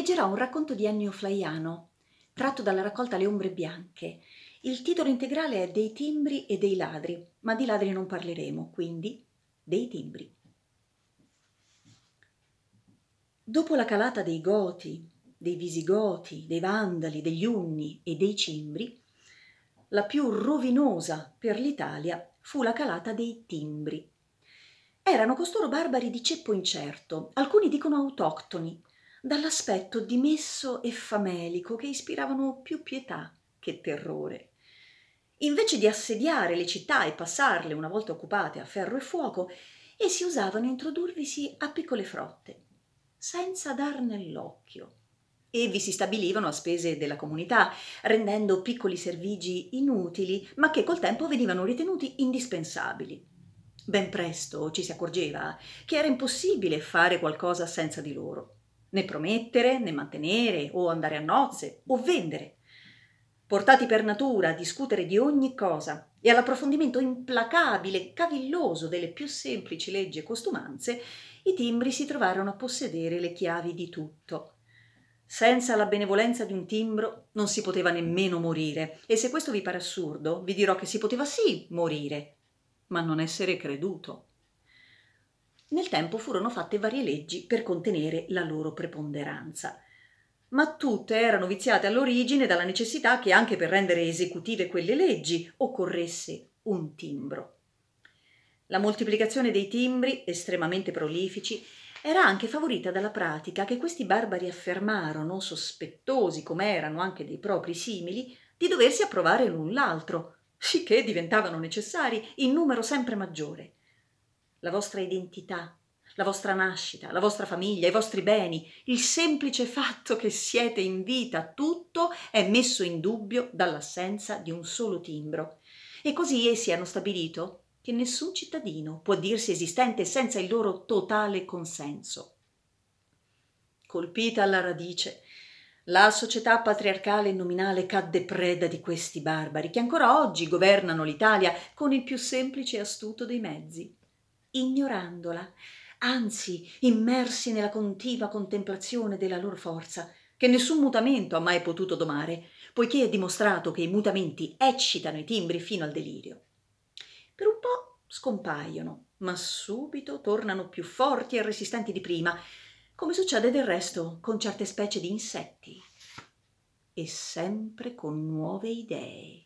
leggerò un racconto di Ennio Flaiano, tratto dalla raccolta Le ombre bianche. Il titolo integrale è Dei timbri e dei ladri, ma di ladri non parleremo, quindi dei timbri. Dopo la calata dei Goti, dei Visigoti, dei Vandali, degli Unni e dei Cimbri, la più rovinosa per l'Italia fu la calata dei Timbri. Erano costoro barbari di ceppo incerto, alcuni dicono autoctoni, dall'aspetto dimesso e famelico che ispiravano più pietà che terrore. Invece di assediare le città e passarle una volta occupate a ferro e fuoco, essi usavano introdurvisi a piccole frotte, senza dar nell'occhio, e vi si stabilivano a spese della comunità, rendendo piccoli servigi inutili, ma che col tempo venivano ritenuti indispensabili. Ben presto ci si accorgeva che era impossibile fare qualcosa senza di loro né promettere, né mantenere, o andare a nozze, o vendere. Portati per natura a discutere di ogni cosa e all'approfondimento implacabile e cavilloso delle più semplici leggi e costumanze, i timbri si trovarono a possedere le chiavi di tutto. Senza la benevolenza di un timbro non si poteva nemmeno morire, e se questo vi pare assurdo, vi dirò che si poteva sì morire, ma non essere creduto. Nel tempo furono fatte varie leggi per contenere la loro preponderanza ma tutte erano viziate all'origine dalla necessità che anche per rendere esecutive quelle leggi occorresse un timbro. La moltiplicazione dei timbri, estremamente prolifici, era anche favorita dalla pratica che questi barbari affermarono, sospettosi come erano anche dei propri simili, di doversi approvare l'un l'altro, sicché diventavano necessari in numero sempre maggiore la vostra identità, la vostra nascita, la vostra famiglia, i vostri beni, il semplice fatto che siete in vita, tutto è messo in dubbio dall'assenza di un solo timbro. E così essi hanno stabilito che nessun cittadino può dirsi esistente senza il loro totale consenso. Colpita alla radice, la società patriarcale e nominale cadde preda di questi barbari che ancora oggi governano l'Italia con il più semplice e astuto dei mezzi ignorandola, anzi immersi nella continua contemplazione della loro forza, che nessun mutamento ha mai potuto domare, poiché è dimostrato che i mutamenti eccitano i timbri fino al delirio. Per un po' scompaiono, ma subito tornano più forti e resistenti di prima, come succede del resto con certe specie di insetti, e sempre con nuove idee.